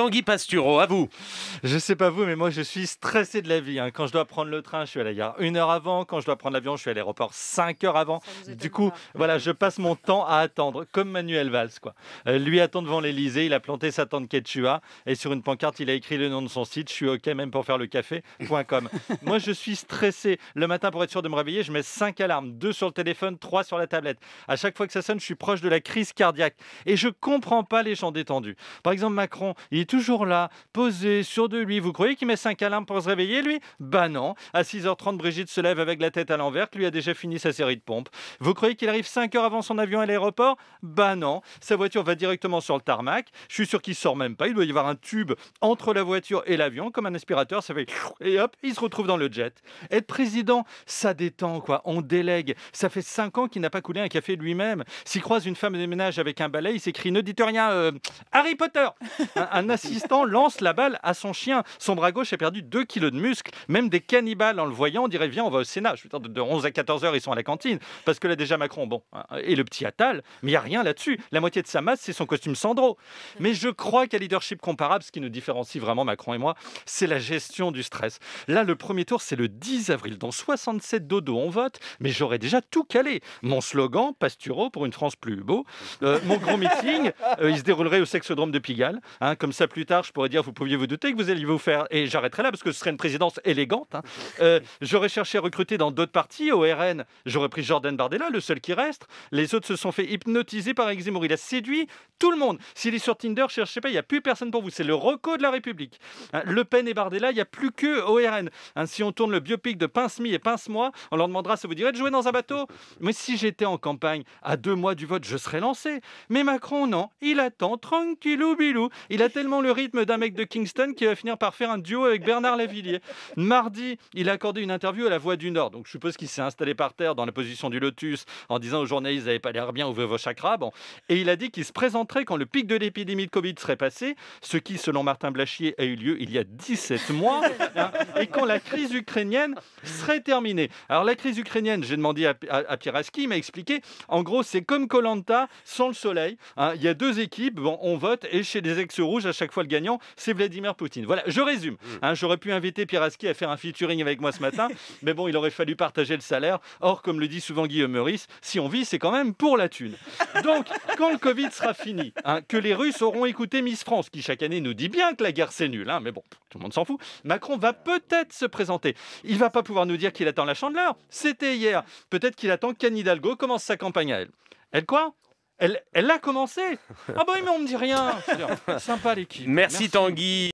Tanguy Pastureau, à vous. Je sais pas vous, mais moi je suis stressé de la vie. Hein. Quand je dois prendre le train, je suis à la gare une heure avant. Quand je dois prendre l'avion, je suis à l'aéroport cinq heures avant. Du coup, voilà, je passe mon temps à attendre, comme Manuel Valls. Quoi. Euh, lui attend devant l'Elysée, il a planté sa tente Quechua et sur une pancarte, il a écrit le nom de son site, je suis OK même pour faire le café.com. moi je suis stressé. Le matin, pour être sûr de me réveiller, je mets cinq alarmes, deux sur le téléphone, trois sur la tablette. À chaque fois que ça sonne, je suis proche de la crise cardiaque. Et je comprends pas les gens détendus. Par exemple, Macron, il toujours là, posé sur de lui. Vous croyez qu'il met cinq alarmes pour se réveiller, lui Ben non. À 6h30, Brigitte se lève avec la tête à l'envers, lui a déjà fini sa série de pompes. Vous croyez qu'il arrive 5 heures avant son avion à l'aéroport Ben non. Sa voiture va directement sur le tarmac. Je suis sûr qu'il sort même pas. Il doit y avoir un tube entre la voiture et l'avion, comme un aspirateur. Ça fait et hop, il se retrouve dans le jet. Être président, ça détend quoi. On délègue. Ça fait 5 ans qu'il n'a pas coulé un café lui-même. S'il croise une femme de ménage avec un balai, il s'écrit Ne dites rien. Euh, Harry Potter. un, un l'assistant lance la balle à son chien. Son bras gauche a perdu 2 kilos de muscle, Même des cannibales, en le voyant, on dirait Viens, on va au Sénat. Je de 11 à 14 heures, ils sont à la cantine. Parce que là, déjà, Macron, bon, hein, et le petit Attal, mais il n'y a rien là-dessus. La moitié de sa masse, c'est son costume Sandro. Mais je crois qu'à leadership comparable, ce qui nous différencie vraiment, Macron et moi, c'est la gestion du stress. Là, le premier tour, c'est le 10 avril. Dans 67 dodo, on vote, mais j'aurais déjà tout calé. Mon slogan, Pasturo pour une France plus beau. Euh, mon gros meeting, euh, il se déroulerait au sexodrome de Pigalle, hein, comme ça plus tard, je pourrais dire, vous pouviez vous douter que vous alliez vous faire, et j'arrêterai là parce que ce serait une présidence élégante. Hein. Euh, j'aurais cherché à recruter dans d'autres partis, au RN, j'aurais pris Jordan Bardella, le seul qui reste. Les autres se sont fait hypnotiser par Eric Il a séduit tout le monde. S'il est sur Tinder, cherchez pas, il n'y a plus personne pour vous. C'est le reco de la République. Hein. le Pen et Bardella, il n'y a plus que au RN. Hein. si on tourne le biopic de Pince-Mi et Pince-Moi, on leur demandera, ça vous dirait de jouer dans un bateau Mais si j'étais en campagne, à deux mois du vote, je serais lancé. Mais Macron, non, il attend tranquillou bilou. Il a le rythme d'un mec de Kingston qui va finir par faire un duo avec Bernard Lavillier. Mardi, il a accordé une interview à La Voix du Nord. Donc je suppose qu'il s'est installé par terre dans la position du lotus en disant aux journalistes, vous n'avez pas l'air bien, ouvrez vos chakras. Bon. Et il a dit qu'il se présenterait quand le pic de l'épidémie de Covid serait passé, ce qui, selon Martin Blachier, a eu lieu il y a 17 mois, hein, et quand la crise ukrainienne serait terminée. Alors la crise ukrainienne, j'ai demandé à, à, il m'a expliqué, en gros, c'est comme Colanta sans le soleil. Hein. Il y a deux équipes, bon, on vote, et chez les ex-rouges, à chaque fois le gagnant, c'est Vladimir Poutine. Voilà, je résume. Mmh. Hein, j'aurais pu inviter Pieraski à faire un featuring avec moi ce matin, mais bon, il aurait fallu partager le salaire. Or, comme le dit souvent Guillaume Meurice, si on vit, c'est quand même pour la thune. Donc, quand le Covid sera fini, hein, que les Russes auront écouté Miss France, qui chaque année nous dit bien que la guerre c'est nul, hein, mais bon, tout le monde s'en fout, Macron va peut-être se présenter. Il va pas pouvoir nous dire qu'il attend la chandeleur. C'était hier. Peut-être qu'il attend qu'Anne Hidalgo commence sa campagne à elle. Elle quoi elle, elle a commencé Ah bah oui, mais on me dit rien Sympa l'équipe. Merci. Tanguy.